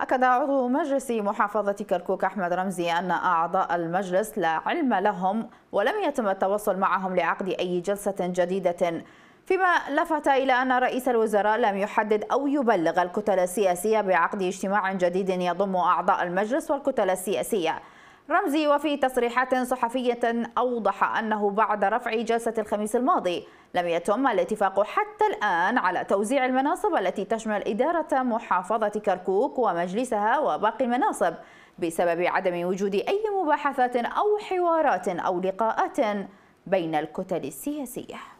أكد عضو مجلس محافظة كركوك أحمد رمزي أن أعضاء المجلس لا علم لهم ولم يتم التواصل معهم لعقد أي جلسة جديدة فيما لفت إلى أن رئيس الوزراء لم يحدد أو يبلغ الكتل السياسية بعقد اجتماع جديد يضم أعضاء المجلس والكتل السياسية رمزي وفي تصريحات صحفية أوضح أنه بعد رفع جلسة الخميس الماضي لم يتم الاتفاق حتى الآن على توزيع المناصب التي تشمل إدارة محافظة كركوك ومجلسها وباقي المناصب بسبب عدم وجود أي مباحثات أو حوارات أو لقاءات بين الكتل السياسيه